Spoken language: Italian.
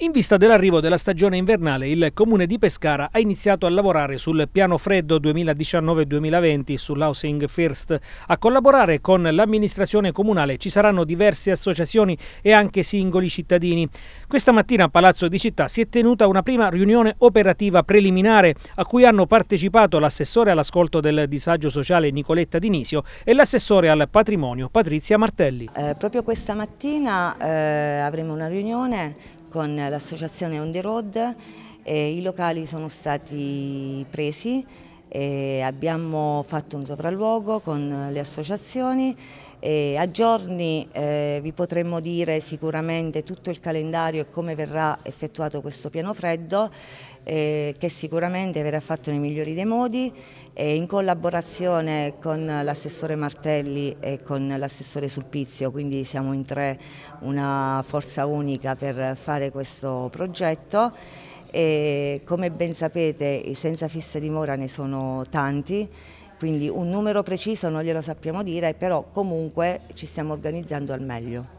In vista dell'arrivo della stagione invernale, il comune di Pescara ha iniziato a lavorare sul piano freddo 2019-2020 sull'Housing First. A collaborare con l'amministrazione comunale ci saranno diverse associazioni e anche singoli cittadini. Questa mattina a Palazzo di Città si è tenuta una prima riunione operativa preliminare a cui hanno partecipato l'assessore all'ascolto del disagio sociale Nicoletta Dinisio e l'assessore al patrimonio Patrizia Martelli. Eh, proprio questa mattina eh, avremo una riunione con l'associazione On The Road, e eh, i locali sono stati presi e abbiamo fatto un sopralluogo con le associazioni e a giorni eh, vi potremmo dire sicuramente tutto il calendario e come verrà effettuato questo piano freddo eh, che sicuramente verrà fatto nei migliori dei modi eh, in collaborazione con l'assessore Martelli e con l'assessore Sulpizio, quindi siamo in tre una forza unica per fare questo progetto. E come ben sapete i senza fissa dimora ne sono tanti, quindi un numero preciso non glielo sappiamo dire, però comunque ci stiamo organizzando al meglio.